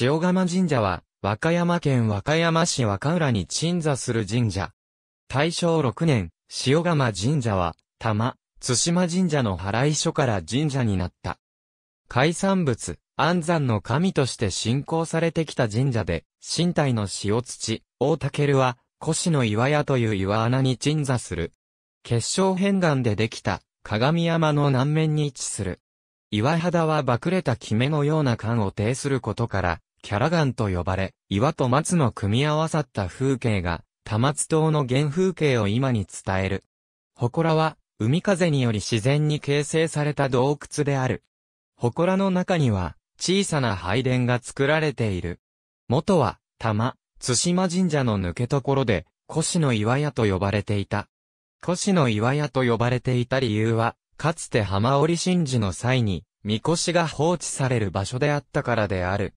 塩釜神社は、和歌山県和歌山市和歌浦に鎮座する神社。大正6年、塩釜神社は、玉、津島神社の払い所から神社になった。海産物、安山の神として信仰されてきた神社で、身体の塩土、大竹は、腰の岩屋という岩穴に鎮座する。結晶片岩でできた、鏡山の南面に位置する。岩肌は爆れたキメのような感を呈することから、キャラガンと呼ばれ、岩と松の組み合わさった風景が、多松島の原風景を今に伝える。祠は、海風により自然に形成された洞窟である。祠の中には、小さな拝殿が作られている。元は、玉、津島神社の抜けところで、腰の岩屋と呼ばれていた。腰の岩屋と呼ばれていた理由は、かつて浜織神事の際に、神輿が放置される場所であったからである。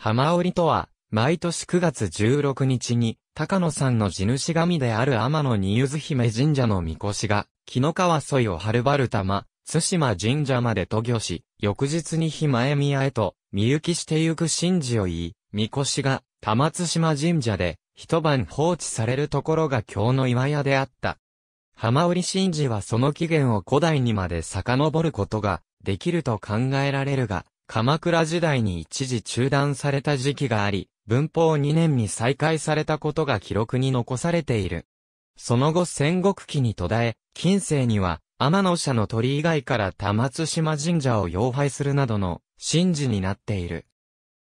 浜織とは、毎年9月16日に、高野さんの地主神である天野二ゆ姫神社の御輿が、木の川沿いをはるばるたま、津島神社まで渡御し、翌日に日前宮へと、見行きしてゆく神事を言い、御輿が、玉津島神社で、一晩放置されるところが今日の岩屋であった。浜織神事はその起源を古代にまで遡ることが、できると考えられるが、鎌倉時代に一時中断された時期があり、文法2年に再開されたことが記録に残されている。その後戦国期に途絶え、近世には、天野社の鳥以外から多松島神社を要拝するなどの神事になっている。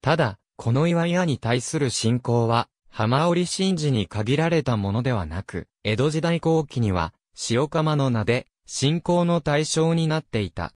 ただ、この岩屋に対する信仰は、浜織神事に限られたものではなく、江戸時代後期には、塩釜の名で、信仰の対象になっていた。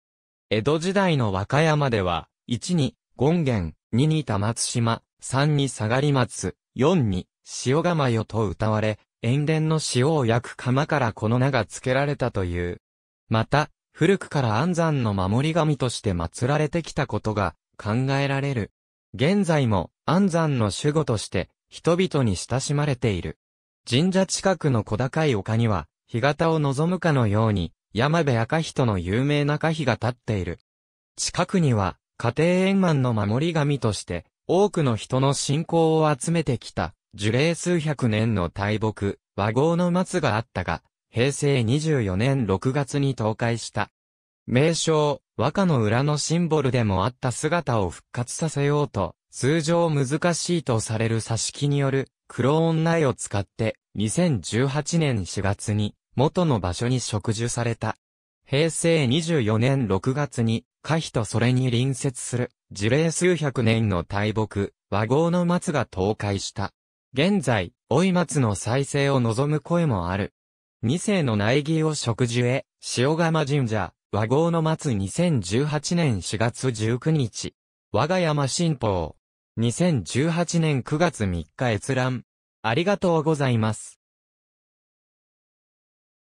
江戸時代の和歌山では、1に、権現、2に玉津島、3に下がり松、4に、塩釜よと歌われ、塩田の塩を焼く釜からこの名が付けられたという。また、古くから安山の守り神として祀られてきたことが考えられる。現在も安山の守護として人々に親しまれている。神社近くの小高い丘には、干潟を望むかのように、山部赤人の有名な歌碑が立っている。近くには、家庭円満の守り神として、多くの人の信仰を集めてきた、樹齢数百年の大木、和合の松があったが、平成24年6月に倒壊した。名称、和歌の裏のシンボルでもあった姿を復活させようと、通常難しいとされる挿し木による、クローン苗を使って、2018年4月に、元の場所に植樹された。平成24年6月に、可否とそれに隣接する、樹齢数百年の大木、和合の松が倒壊した。現在、老い松の再生を望む声もある。二世の苗木を植樹へ、塩釜神社、和合の松2018年4月19日。我が山新報。2018年9月3日閲覧。ありがとうございます。